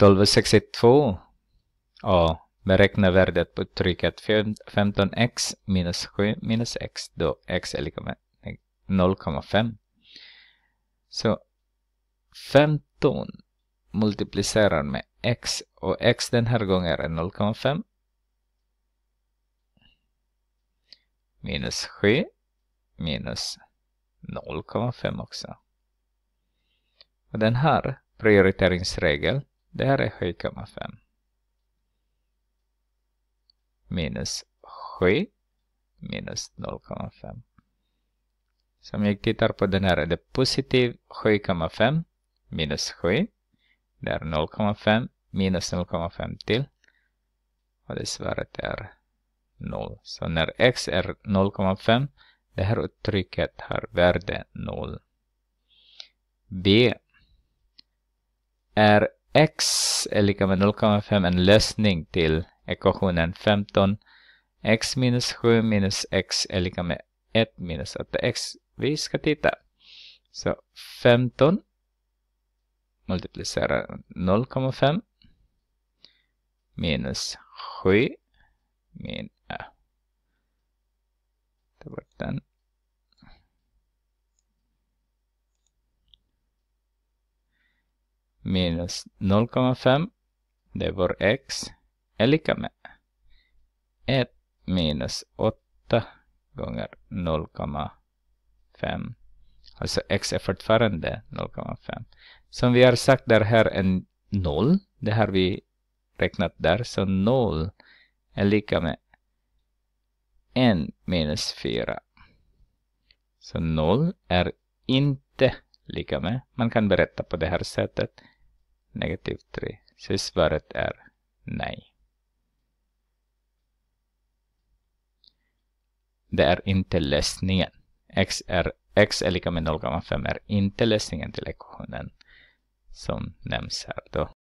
1262 A. Beräkna värdet på trycket 15x minus 7 minus x då x är lika med 0,5. Så 15 multiplicerar med x och x den här gången är 0,5 minus 7 minus 0,5 också. Och den här prioriteringsregeln det här är 7,5. Minus 7 minus 0,5. Så om jag tittar på den här är det positiv 7,5 minus 7. Det är 0,5 minus 0,5 till. Och det svaret är 0. Så när x är 0,5, det här uttrycket har värde 0. b är x är lika med 0,5 en lösning till ekvationen 15 x minus 7 minus x är lika med 1 minus 8x. Vi ska titta. Så 15 multiplicerar 0,5 minus 7 min, äh, minus 0,5 det är vår x är lika med 1 minus 8 gånger 0,5. Alltså x är fortfarande 0,5. Som vi har sagt där här är 0. Det har vi räknat där. Så 0 är lika med 1 minus 4. Så 0 är inte lika med. Man kan berätta på det här sättet negativ 3. Så svaret är nej. Det är inte lösningen. X, är, x är lika med 0,5 är inte lösningen till ekvationen som nämns här då.